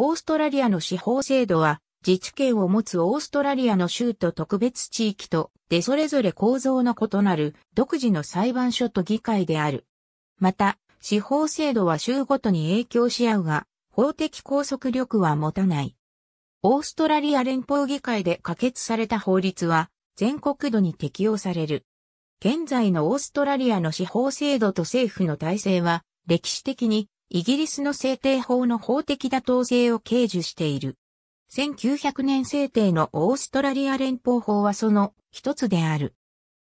オーストラリアの司法制度は、自治権を持つオーストラリアの州と特別地域と、でそれぞれ構造の異なる独自の裁判所と議会である。また、司法制度は州ごとに影響し合うが、法的拘束力は持たない。オーストラリア連邦議会で可決された法律は、全国度に適用される。現在のオーストラリアの司法制度と政府の体制は、歴史的にイギリスの制定法の法的妥当性を掲示している。1900年制定のオーストラリア連邦法はその一つである。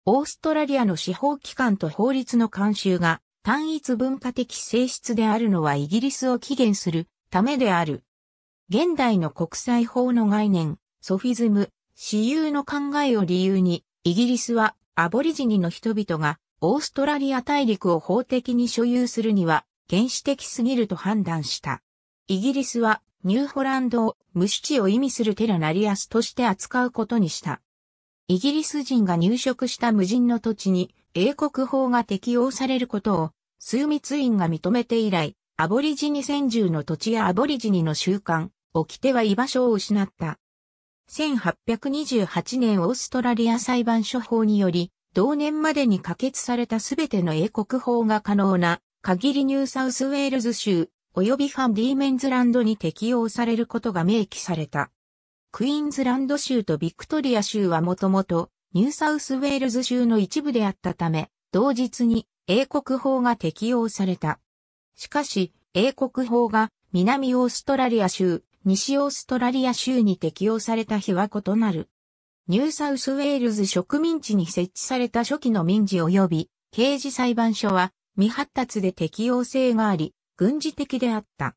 オーストラリアの司法機関と法律の慣習が単一文化的性質であるのはイギリスを起源するためである。現代の国際法の概念、ソフィズム、私有の考えを理由に、イギリスはアボリジニの人々がオーストラリア大陸を法的に所有するには原始的すぎると判断した。イギリスはニューホランドを無七を意味するテラナリアスとして扱うことにした。イギリス人が入植した無人の土地に英国法が適用されることを数密院が認めて以来、アボリジニ先住の土地やアボリジニの習慣、掟は居場所を失った。1828年オーストラリア裁判所法により、同年までに可決されたすべての英国法が可能な限りニューサウスウェールズ州、及びファンディーメンズランドに適用されることが明記された。クイーンズランド州とビクトリア州はもともとニューサウスウェールズ州の一部であったため、同日に英国法が適用された。しかし、英国法が南オーストラリア州、西オーストラリア州に適用された日は異なる。ニューサウスウェールズ植民地に設置された初期の民事及び刑事裁判所は未発達で適応性があり、軍事的であった。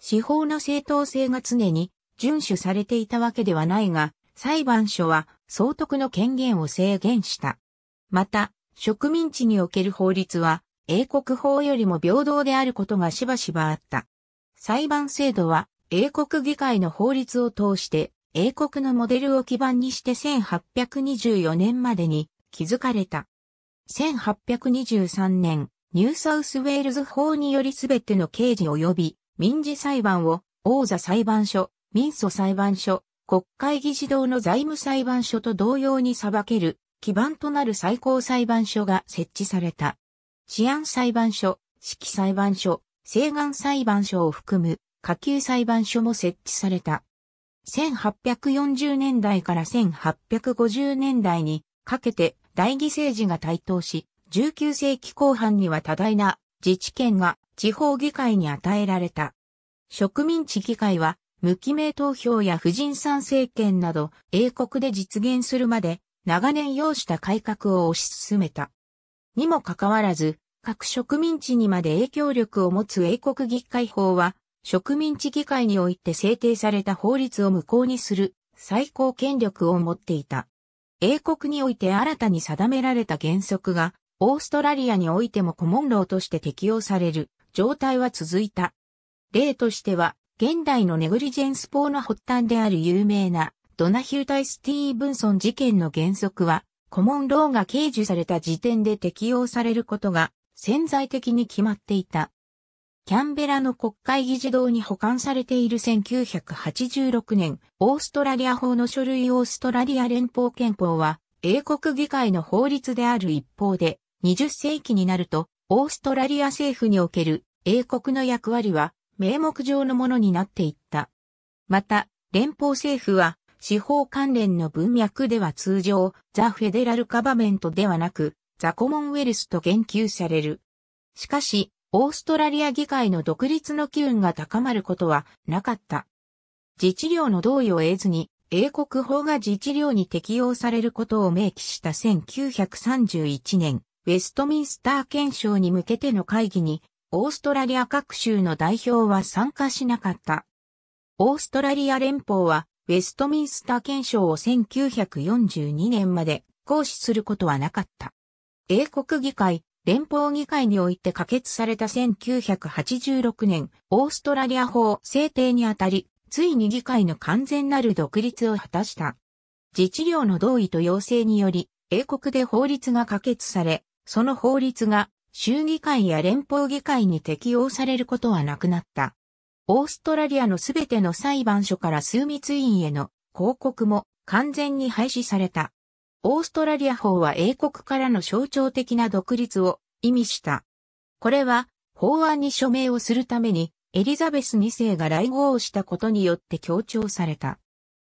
司法の正当性が常に遵守されていたわけではないが、裁判所は総督の権限を制限した。また、植民地における法律は、英国法よりも平等であることがしばしばあった。裁判制度は、英国議会の法律を通して、英国のモデルを基盤にして1824年までに築かれた。1823年、ニューサウスウェールズ法によりすべての刑事及び民事裁判を王座裁判所、民訴裁判所、国会議事堂の財務裁判所と同様に裁ける基盤となる最高裁判所が設置された。治安裁判所、指揮裁判所、請願裁判所を含む下級裁判所も設置された。1840年代から1850年代にかけて大議政治が台頭し、19世紀後半には多大な自治権が地方議会に与えられた。植民地議会は無記名投票や婦人参政権など英国で実現するまで長年要した改革を推し進めた。にもかかわらず、各植民地にまで影響力を持つ英国議会法は、植民地議会において制定された法律を無効にする最高権力を持っていた。英国において新たに定められた原則がオーストラリアにおいてもコモンローとして適用される状態は続いた。例としては、現代のネグリジェンス法の発端である有名なドナヒューイ・スティーブンソン事件の原則は、コモンローが刑事された時点で適用されることが潜在的に決まっていた。キャンベラの国会議事堂に保管されている1986年、オーストラリア法の書類オーストラリア連邦憲法は、英国議会の法律である一方で、20世紀になると、オーストラリア政府における英国の役割は名目上のものになっていった。また、連邦政府は司法関連の文脈では通常、ザ・フェデラル・カバメントではなく、ザ・コモンウェルスと言及される。しかし、オーストラリア議会の独立の機運が高まることはなかった。自治領の同意を得ずに、英国法が自治領に適用されることを明記した1931年、ウェストミンスター憲章に向けての会議に、オーストラリア各州の代表は参加しなかった。オーストラリア連邦は、ウェストミンスター憲章を1942年まで行使することはなかった。英国議会、連邦議会において可決された1986年、オーストラリア法制定にあたり、ついに議会の完全なる独立を果たした。自治領の同意と要請により、英国で法律が可決され、その法律が州議会や連邦議会に適用されることはなくなった。オーストラリアのすべての裁判所から枢密院への広告も完全に廃止された。オーストラリア法は英国からの象徴的な独立を意味した。これは法案に署名をするためにエリザベス2世が来号をしたことによって強調された。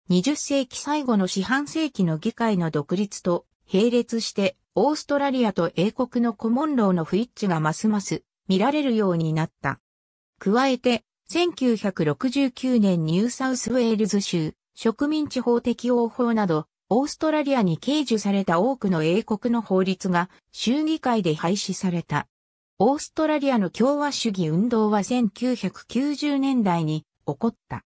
20世紀最後の四半世紀の議会の独立と並列してオーストラリアと英国のコモンローの不一致がますます見られるようになった。加えて、1969年ニューサウスウェールズ州植民地法適応法など、オーストラリアに掲示された多くの英国の法律が州議会で廃止された。オーストラリアの共和主義運動は1990年代に起こった。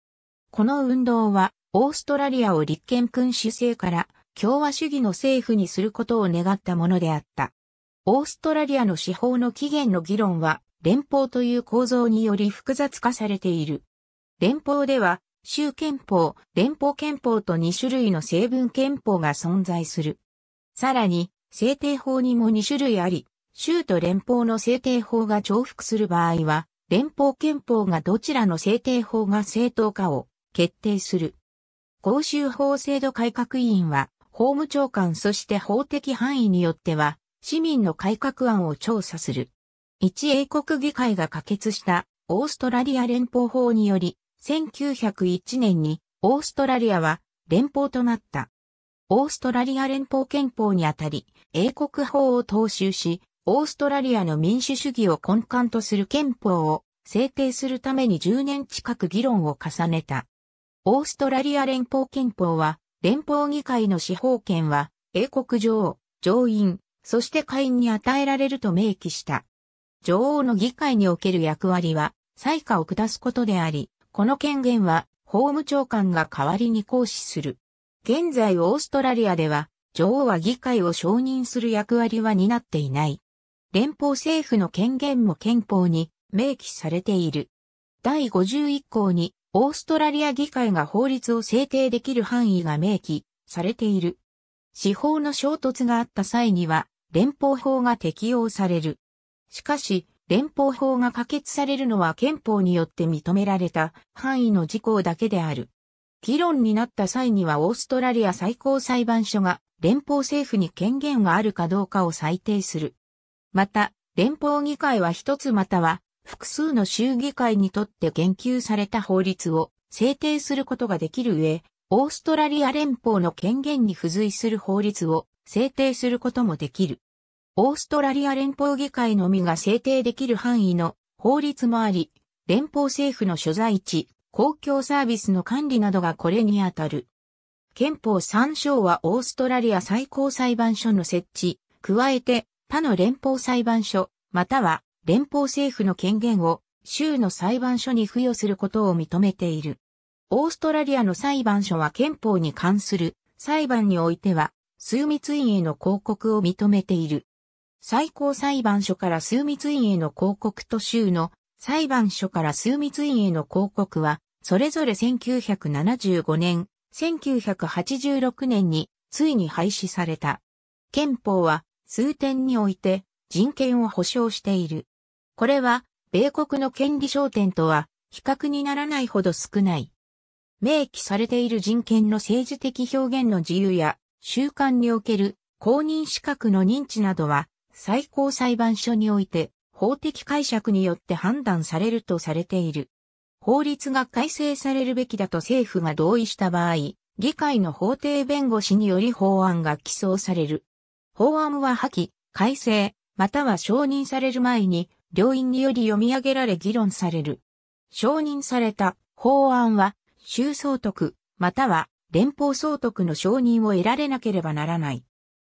この運動はオーストラリアを立憲君主制から共和主義の政府にすることを願ったものであった。オーストラリアの司法の起源の議論は、連邦という構造により複雑化されている。連邦では、州憲法、連邦憲法と2種類の成分憲法が存在する。さらに、制定法にも2種類あり、州と連邦の制定法が重複する場合は、連邦憲法がどちらの制定法が正当かを決定する。公衆法制度改革委員は、法務長官そして法的範囲によっては、市民の改革案を調査する。一英国議会が可決したオーストラリア連邦法により、1901年にオーストラリアは連邦となった。オーストラリア連邦憲法にあたり、英国法を踏襲し、オーストラリアの民主主義を根幹とする憲法を制定するために10年近く議論を重ねた。オーストラリア連邦憲法は連邦議会の司法権は、英国女王、上院、そして下院に与えられると明記した。女王の議会における役割は、裁可を下すことであり、この権限は、法務長官が代わりに行使する。現在オーストラリアでは、女王は議会を承認する役割は担っていない。連邦政府の権限も憲法に明記されている。第51項にオーストラリア議会が法律を制定できる範囲が明記されている。司法の衝突があった際には、連邦法が適用される。しかし、連邦法が可決されるのは憲法によって認められた範囲の事項だけである。議論になった際にはオーストラリア最高裁判所が連邦政府に権限があるかどうかを裁定する。また、連邦議会は一つまたは複数の州議会にとって言及された法律を制定することができる上、オーストラリア連邦の権限に付随する法律を制定することもできる。オーストラリア連邦議会のみが制定できる範囲の法律もあり、連邦政府の所在地、公共サービスの管理などがこれにあたる。憲法3章はオーストラリア最高裁判所の設置、加えて他の連邦裁判所、または連邦政府の権限を州の裁判所に付与することを認めている。オーストラリアの裁判所は憲法に関する裁判においては、数密院への広告を認めている。最高裁判所から数密院への広告と州の裁判所から数密院への広告は、それぞれ1975年、1986年についに廃止された。憲法は数点において人権を保障している。これは、米国の権利焦点とは、比較にならないほど少ない。明記されている人権の政治的表現の自由や、習慣における公認資格の認知などは、最高裁判所において、法的解釈によって判断されるとされている。法律が改正されるべきだと政府が同意した場合、議会の法廷弁護士により法案が起草される。法案は破棄、改正、または承認される前に両院により読み上げられ議論される。承認された法案は、州総督、または連邦総督の承認を得られなければならない。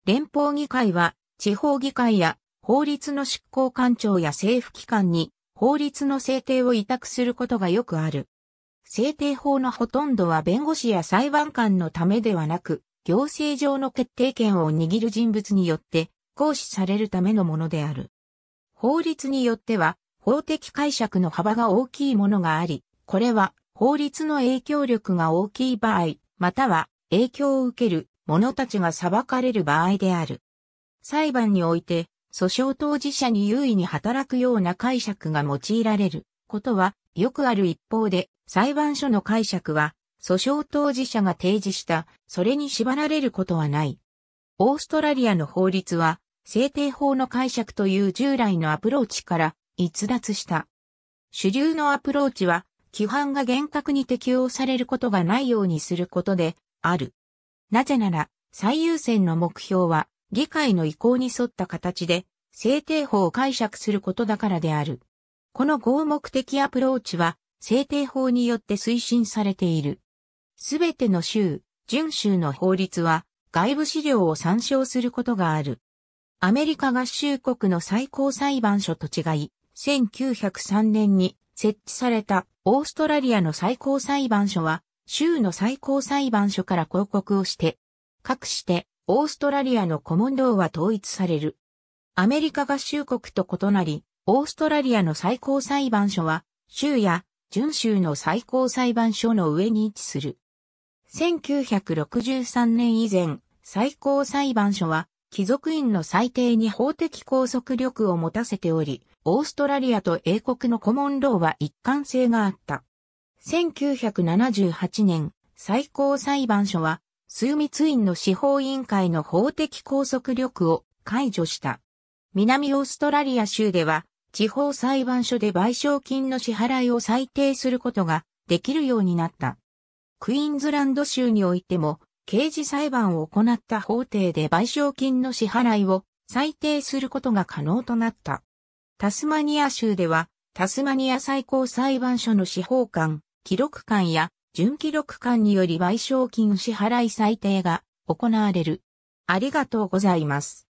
連邦議会は、地方議会や法律の執行官庁や政府機関に法律の制定を委託することがよくある。制定法のほとんどは弁護士や裁判官のためではなく、行政上の決定権を握る人物によって行使されるためのものである。法律によっては法的解釈の幅が大きいものがあり、これは法律の影響力が大きい場合、または影響を受ける者たちが裁かれる場合である。裁判において、訴訟当事者に優位に働くような解釈が用いられることはよくある一方で、裁判所の解釈は、訴訟当事者が提示した、それに縛られることはない。オーストラリアの法律は、制定法の解釈という従来のアプローチから逸脱した。主流のアプローチは、規範が厳格に適用されることがないようにすることである。なぜなら、最優先の目標は、議会の意向に沿った形で、制定法を解釈することだからである。この合目的アプローチは、制定法によって推進されている。すべての州、準州の法律は、外部資料を参照することがある。アメリカ合衆国の最高裁判所と違い、1903年に設置されたオーストラリアの最高裁判所は、州の最高裁判所から広告をして、かくしてオーストラリアのコモンドーは統一される。アメリカ合衆国と異なり、オーストラリアの最高裁判所は、州や準州の最高裁判所の上に位置する。1963年以前、最高裁判所は貴族院の裁定に法的拘束力を持たせており、オーストラリアと英国のコモンローは一貫性があった。1978年、最高裁判所は、数密院の司法委員会の法的拘束力を解除した。南オーストラリア州では、地方裁判所で賠償金の支払いを裁定することができるようになった。クイーンズランド州においても、刑事裁判を行った法廷で賠償金の支払いを裁定することが可能となった。タスマニア州では、タスマニア最高裁判所の司法官、記録官や準記録官により賠償金支払い裁定が行われる。ありがとうございます。